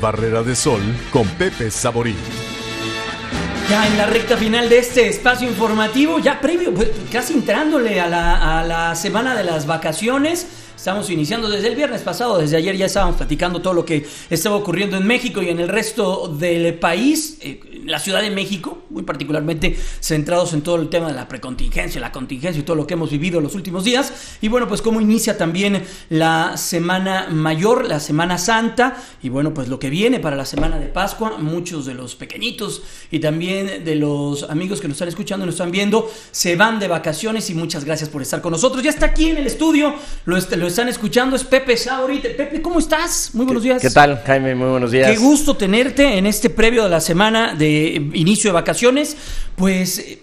Barrera de Sol con Pepe Saborí. Ya en la recta final de este espacio informativo, ya previo, pues, casi entrándole a la, a la semana de las vacaciones. Estamos iniciando desde el viernes pasado, desde ayer ya estábamos platicando todo lo que estaba ocurriendo en México y en el resto del país, eh, la Ciudad de México, muy particularmente centrados en todo el tema de la precontingencia, la contingencia y todo lo que hemos vivido en los últimos días. Y bueno, pues cómo inicia también la Semana Mayor, la Semana Santa, y bueno, pues lo que viene para la Semana de Pascua, muchos de los pequeñitos y también de los amigos que nos están escuchando y nos están viendo, se van de vacaciones y muchas gracias por estar con nosotros. Ya está aquí en el estudio, lo lo están escuchando es Pepe ahorita. Pepe, ¿cómo estás? Muy buenos días. ¿Qué tal, Jaime? Muy buenos días. Qué gusto tenerte en este previo de la semana de inicio de vacaciones. Pues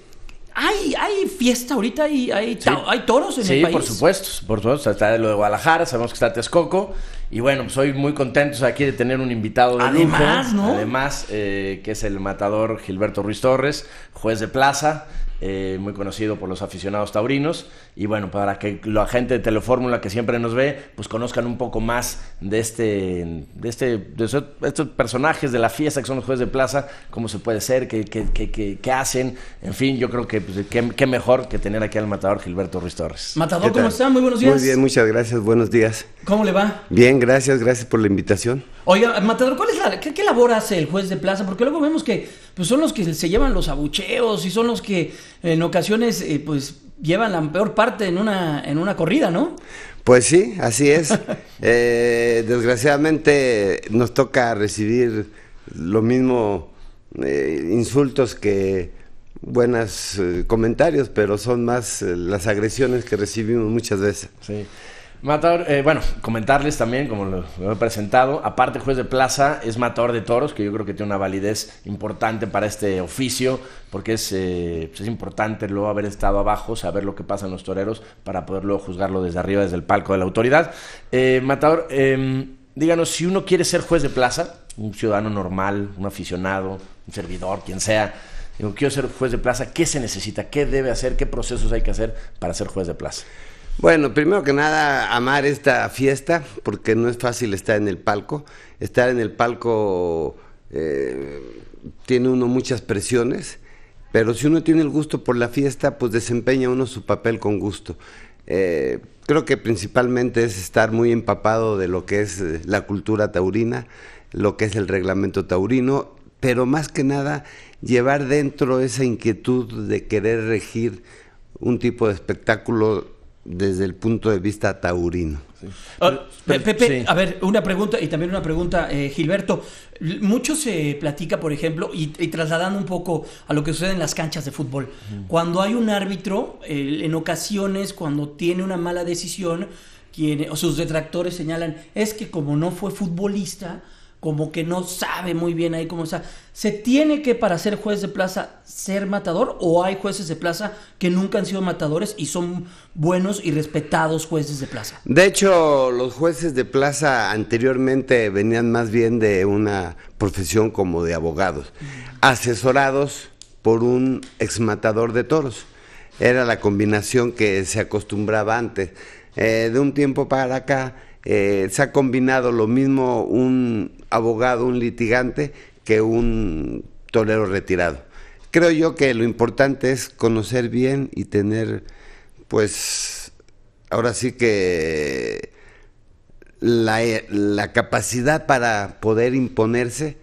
hay, hay fiesta ahorita, hay, hay, hay toros en el país. Sí, por supuesto, por supuesto. Está lo de Guadalajara, sabemos que está Texcoco. Y bueno, pues, soy muy contentos aquí de tener un invitado de Además, ¿no? Además, eh, que es el matador Gilberto Ruiz Torres, juez de plaza. Eh, muy conocido por los aficionados taurinos. Y bueno, para que la gente de Telefórmula que siempre nos ve, pues conozcan un poco más de este, de este, de estos, personajes de la fiesta que son los jueces de plaza, cómo se puede ser, qué, qué, hacen. En fin, yo creo que pues, qué, mejor que tener aquí al matador Gilberto Ruiz Torres. Matador, ¿cómo está? Muy buenos días. Muy bien, muchas gracias, buenos días. ¿Cómo le va? Bien, gracias, gracias por la invitación. Oiga, Matador, ¿cuál es qué labor hace el juez de plaza? Porque luego vemos que pues son los que se llevan los abucheos y son los que en ocasiones eh, pues llevan la peor parte en una, en una corrida, ¿no? Pues sí, así es. Eh, desgraciadamente nos toca recibir lo mismo eh, insultos que buenos comentarios, pero son más las agresiones que recibimos muchas veces. Matador, eh, bueno, comentarles también, como lo, he presentado, aparte juez de plaza, es matador de toros, que yo creo que tiene una validez importante para este oficio, porque eh, pues es, importante luego haber estado abajo, saber lo que pasa en los toreros, para poder luego juzgarlo desde arriba, desde el palco de la autoridad. Eh, matador, em, díganos, si uno quiere ser juez de plaza, un ciudadano normal, un aficionado, un servidor, quien sea, digo, quiero ser juez de plaza, ¿qué se necesita? ¿Qué debe hacer? ¿Qué procesos hay que hacer para ser juez de plaza? Bueno, primero que nada, amar esta fiesta, porque no es fácil estar en el palco. Estar en el palco eh, tiene uno muchas presiones, pero si uno tiene el gusto por la fiesta, pues desempeña uno su papel con gusto. Eh, creo que principalmente es estar muy empapado de lo que es eh, la cultura taurina, lo que es el reglamento taurino, pero más que nada llevar dentro esa inquietud de querer regir un tipo de espectáculo desde el punto de vista taurino. Ah, Pepe, a ver, una pregunta y también una pregunta, eh, Gilberto. Mucho se platica, por ejemplo, y, trasladando un poco a lo que sucede en las canchas de fútbol. Cuando hay un árbitro, en ocasiones, cuando tiene una mala decisión, quien, o sus detractores señalan, es que como no fue futbolista, como que no sabe muy bien ahí cómo está. ¿Se tiene que para ser juez de plaza ser matador o hay jueces de plaza que nunca han sido matadores y son buenos y respetados jueces de plaza? De hecho, los jueces de plaza anteriormente venían más bien de una profesión como de abogados, asesorados por un ex matador de toros. Era la combinación que se acostumbraba antes. Eh, de un tiempo para acá eh, se ha combinado lo mismo un abogado, un litigante, que un torero retirado. Creo yo que lo importante es conocer bien y tener, pues, ahora sí que la, eh, la capacidad para poder imponerse,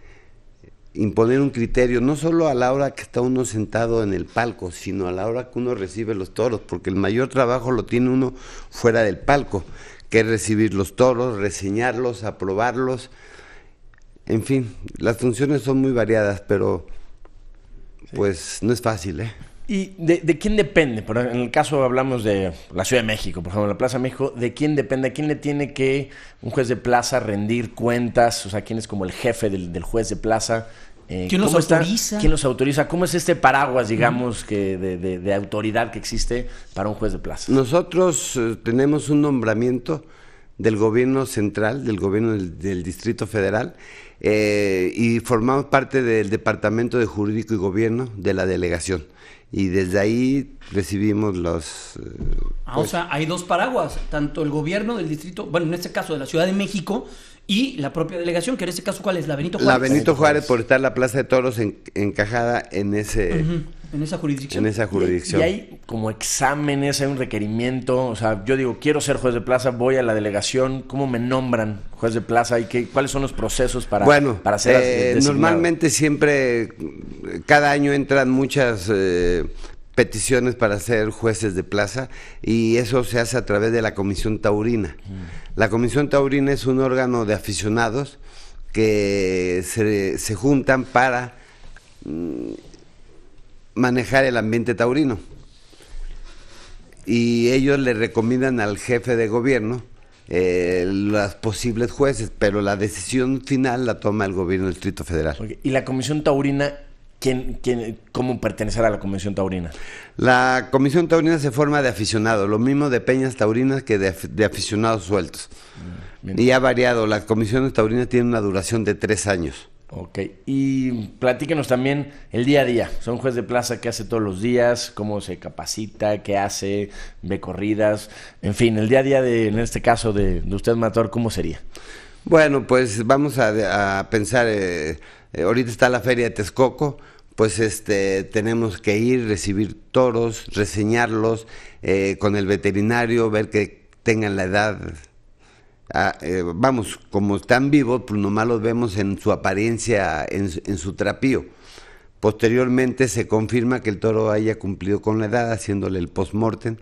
imponer un criterio, no solo a la hora que está uno sentado en el palco, sino a la hora que uno recibe los toros, porque el mayor trabajo lo tiene uno fuera del palco, que es recibir los toros, reseñarlos, aprobarlos, en fin, las funciones son muy variadas, pero pues no es fácil, ¿eh? ¿Y de, quién depende? Por, en el caso hablamos de la Ciudad de México, por ejemplo, la Plaza México, ¿de quién depende? ¿A quién le tiene que un juez de plaza rendir cuentas? O sea, ¿quién es como el jefe del, juez de plaza? Eh, ¿Quién los autoriza? ¿Cómo es este paraguas, digamos, que de, autoridad que existe para un juez de plaza? Nosotros eh, tenemos un nombramiento del gobierno central, del gobierno del, Distrito Federal, eh, y formamos parte del Departamento de Jurídico y Gobierno de la delegación. Y desde ahí recibimos los... Eh, ah, pues o sea, hay dos paraguas, tanto el gobierno del distrito, bueno, en este caso de la Ciudad de México, y la propia delegación, que en este caso, ¿cuál es? La Benito Juárez. La Benito Juárez, por estar la Plaza de Toros encajada en ese... En esa jurisdicción. En esa jurisdicción. Y, hay como exámenes, hay un requerimiento. O sea, yo digo, quiero ser juez de plaza, voy a la delegación. ¿Cómo me nombran juez de plaza? y ¿Cuáles son los procesos para, bueno, para ser eh, Normalmente siempre, cada año entran muchas eh, peticiones para ser jueces de plaza y eso se hace a través de la Comisión Taurina. Mm. La Comisión Taurina es un órgano de aficionados que se, juntan para... Mm, manejar el ambiente taurino. Y ellos le recomiendan al jefe de gobierno eh, las posibles jueces, pero la decisión final la toma el gobierno del Distrito Federal. ¿Y la Comisión Taurina, quién, quién, cómo pertenecerá a la Comisión Taurina? La Comisión Taurina se forma de aficionados, lo mismo de peñas taurinas que de, aficionados sueltos. Mm, y ha variado, la Comisión Taurina tiene una duración de tres años. Ok, y platíquenos también el día a día. Son juez de plaza, ¿qué hace todos los días? ¿Cómo se capacita? ¿Qué hace? ¿Ve corridas? En fin, el día a día, de, en este caso de, usted, Mator, ¿cómo sería? Bueno, pues vamos a, pensar, eh, eh, ahorita está la feria de Texcoco, pues este, tenemos que ir, recibir toros, reseñarlos eh, con el veterinario, ver que tengan la edad Ah, eh, vamos, como están vivos, pues nomás los vemos en su apariencia, en, su trapío. Posteriormente se confirma que el toro haya cumplido con la edad, haciéndole el post-mortem.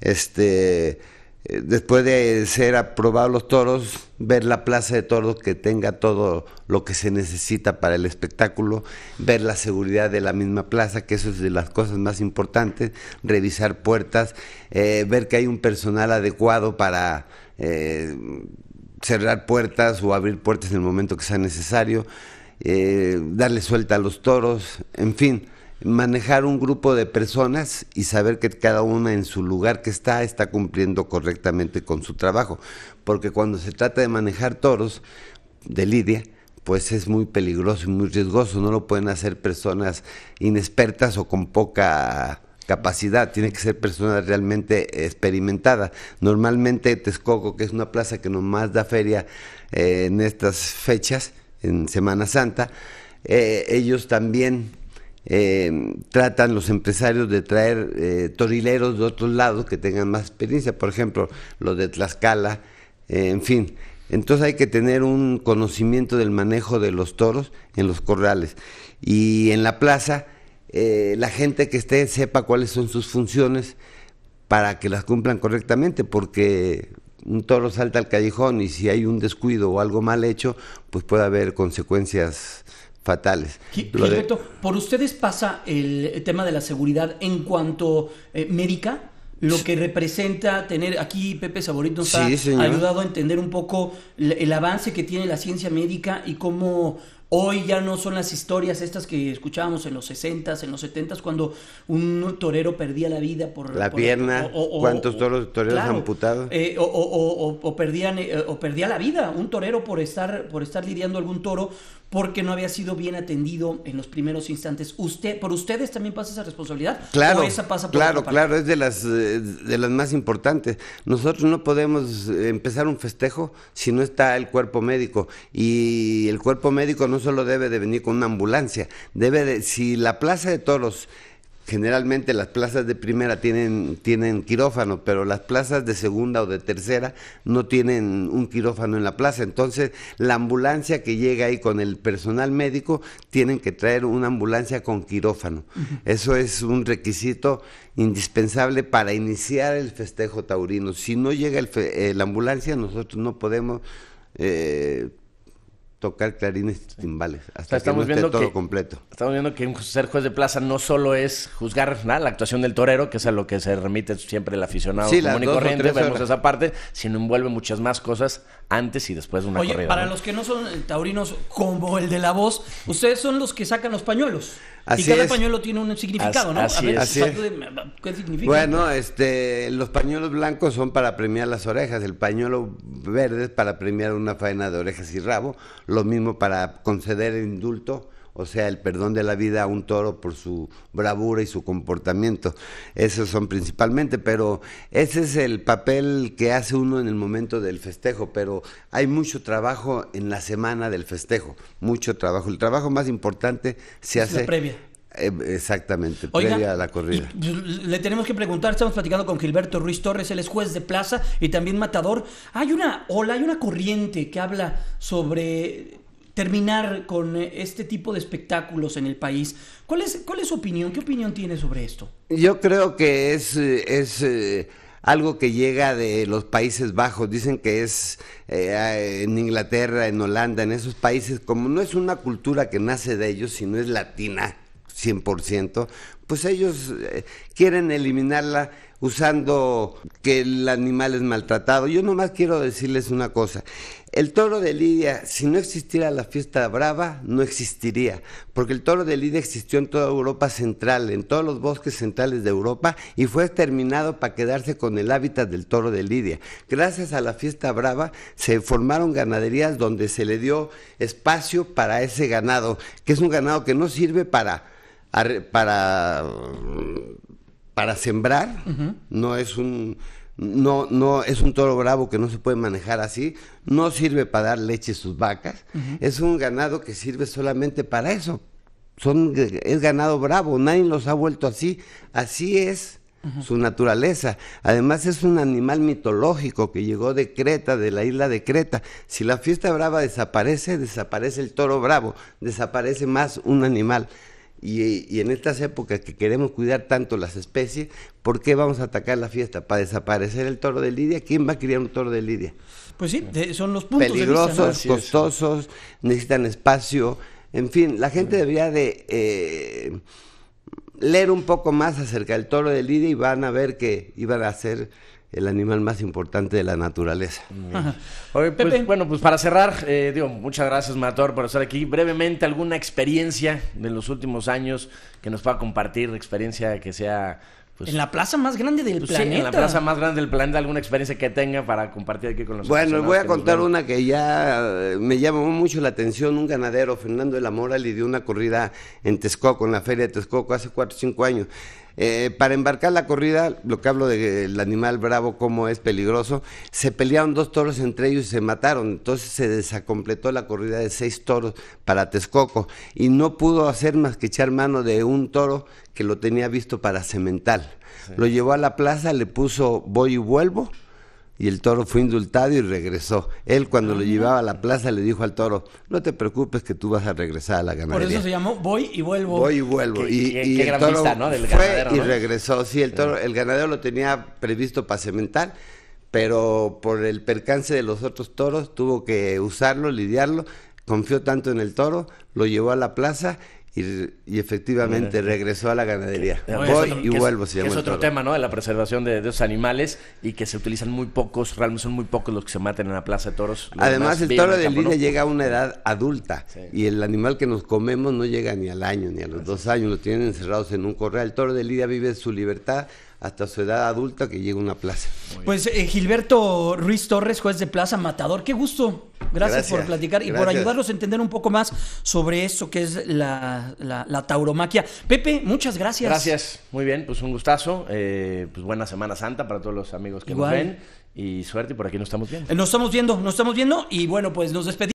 Este, eh, después de ser aprobados los toros, ver la plaza de toros que tenga todo lo que se necesita para el espectáculo, ver la seguridad de la misma plaza, que eso es de las cosas más importantes, revisar puertas, eh, ver que hay un personal adecuado para eh, cerrar puertas o abrir puertas en el momento que sea necesario, eh, darle suelta a los toros, en fin, manejar un grupo de personas y saber que cada una en su lugar que está está cumpliendo correctamente con su trabajo. Porque cuando se trata de manejar toros de lidia, pues es muy peligroso y muy riesgoso, no lo pueden hacer personas inexpertas o con poca capacidad, tiene que ser persona realmente experimentada. Normalmente Texcoco, que es una plaza que nomás da feria eh, en estas fechas, en Semana Santa, eh, ellos también eh, tratan los empresarios de traer torileros de otros lados que tengan más experiencia, por ejemplo, los de Tlaxcala, en fin. Entonces hay que tener un conocimiento del manejo de los toros en los corrales. Y en la plaza eh, la gente que esté sepa cuáles son sus funciones para que las cumplan correctamente, porque un toro salta al callejón y si hay un descuido o algo mal hecho, pues puede haber consecuencias fatales. ¿por ustedes pasa el tema de la seguridad en cuanto eh, médica? Lo que representa tener, aquí Pepe Saborito, nos ha ayudado a entender un poco el avance que tiene la ciencia médica y cómo Hoy ya no son las historias estas que escuchábamos en los 60s, en los 70s, cuando un torero perdía la vida por... La pierna, ¿cuántos toros, toreros amputados? Eh, o, perdían, eh, o perdía la vida un torero por estar, por estar lidiando algún toro porque no había sido bien atendido en los primeros instantes. Usted, por ustedes también pasa esa responsabilidad. Claro, esa pasa claro, claro, es de las eh, de las más importantes. Nosotros no podemos eh, empezar un festejo si no está el cuerpo médico y el cuerpo médico no solo debe de venir con una ambulancia, debe de, si la Plaza de Toros generalmente las plazas de primera tienen, tienen quirófano, pero las plazas de segunda o de tercera no tienen un quirófano en la plaza. Entonces, la ambulancia que llega ahí con el personal médico, tienen que traer una ambulancia con quirófano. Eso es un requisito indispensable para iniciar el festejo taurino. Si no llega eh, la ambulancia, nosotros no podemos... Eh, tocar clarines y timbales hasta estamos viendo todo completo. Estamos viendo que ser juez de plaza no solo es juzgar la actuación del torero, que es a lo que se remite siempre el aficionado común y corriente, vemos esa parte, sino envuelve muchas más cosas antes y después de una Oye, Para los que no son taurinos como el de la voz, ustedes son los que sacan los pañuelos y cada pañuelo tiene un significado, ¿no? a ver, ¿qué significa? Bueno, este, los pañuelos blancos son para premiar las orejas, el pañuelo verde es para premiar una faena de orejas y rabo, lo mismo para conceder el indulto o sea, el perdón de la vida a un toro por su bravura y su comportamiento. Esos son principalmente, pero ese es el papel que hace uno en el momento del festejo, pero hay mucho trabajo en la semana del festejo, mucho trabajo. El trabajo más importante se hace... previa. Eh, exactamente, previa a la corrida. Le tenemos que preguntar, estamos platicando con Gilberto Ruiz Torres, él es juez de plaza y también matador. Hay una ola, hay una corriente que habla sobre terminar con eh, este tipo de espectáculos en el país. ¿Cuál es, cuál es su opinión? ¿Qué opinión tiene sobre esto? Yo creo que es, eh, es eh, algo que llega de los Países Bajos. Dicen que es en Inglaterra, en Holanda, en esos países, como no es una cultura que nace de ellos, sino es latina. 100%, pues ellos quieren eliminarla usando que el animal es maltratado. Yo nomás quiero decirles una cosa. El toro de Lidia, si no existiera la fiesta brava, no existiría, porque el toro de Lidia existió en toda Europa central, en todos los bosques centrales de Europa, y fue exterminado para quedarse con el hábitat del toro de Lidia. Gracias a la fiesta brava se formaron ganaderías donde se le dio espacio para ese ganado, que es un ganado que no sirve para... para para sembrar, no es un no, no es un toro bravo que no se puede manejar así, no sirve para dar leche a sus vacas, es un ganado que sirve solamente para eso. Son, es ganado bravo, nadie los ha vuelto así, así es su naturaleza. Además es un animal mitológico que llegó de Creta, de la isla de Creta. Si la fiesta brava desaparece, desaparece el toro bravo, desaparece más un animal. Y, en estas épocas que queremos cuidar tanto las especies, ¿por qué vamos a atacar la fiesta? ¿Para desaparecer el toro de Lidia? ¿Quién va a criar un toro de Lidia? Pues sí, son los puntos. Peligrosos, costosos, necesitan espacio. En fin, la gente debería de eh, leer un poco más acerca del toro de Lidia y van a ver que iban a ser el animal más importante de la naturaleza. Pues, bueno, pues para cerrar, eh, digo, muchas gracias, Mator, por estar aquí. Brevemente, ¿alguna experiencia de los últimos años que nos pueda compartir? Experiencia que sea... Pues, en la plaza más grande del planeta. Pues, en la plaza más grande del planeta, alguna experiencia que tenga para compartir aquí con los Bueno, voy a contar una que ya eh, me llamó mucho la atención. Un ganadero, Fernando de la Mora, le dio una corrida en Texcoco, en la feria de Texcoco, hace 4 o 5 años. Eh, para embarcar la corrida, lo que hablo del animal bravo, cómo es peligroso, se pelearon dos toros entre ellos y se mataron. Entonces se desacompletó la corrida de seis toros para Texcoco y no pudo hacer más que echar mano de un toro que lo tenía visto para cemental. Lo llevó a la plaza, le puso voy y vuelvo y el toro fue indultado y regresó. Él cuando lo ah. llevaba a la plaza le dijo al toro, no te preocupes que tú vas a regresar a la ganadería. Por eso se llamó Voy y Vuelvo. Voy y Vuelvo. y, y fue y regresó. Sí, el, toro, el ganadero lo tenía previsto para cementar, pero por el percance de los otros toros tuvo que usarlo, lidiarlo, confió tanto en el toro, lo llevó a la plaza y, efectivamente regresó a la ganadería. Voy y vuelvo. Es, es otro tema, ¿no? de La preservación de, de, animales y que se utilizan muy pocos, realmente son muy pocos los que se matan en la plaza de toros. Además, el toro de lidia llega a una edad adulta y el animal que nos comemos no llega ni al año ni a los dos años, lo tienen encerrados en un corral. El toro de lidia vive su libertad hasta su edad adulta que llega a una plaza. Pues eh, Gilberto Ruiz Torres, juez de plaza, matador, qué gusto gracias, por platicar y por ayudarnos a entender un poco más sobre eso que es la, tauromaquia. Pepe, muchas gracias. Gracias, muy bien, pues un gustazo. Eh, pues buena Semana Santa para todos los amigos que nos ven. Y suerte, por aquí nos estamos viendo. Nos estamos viendo, nos estamos viendo y bueno, pues nos despedimos.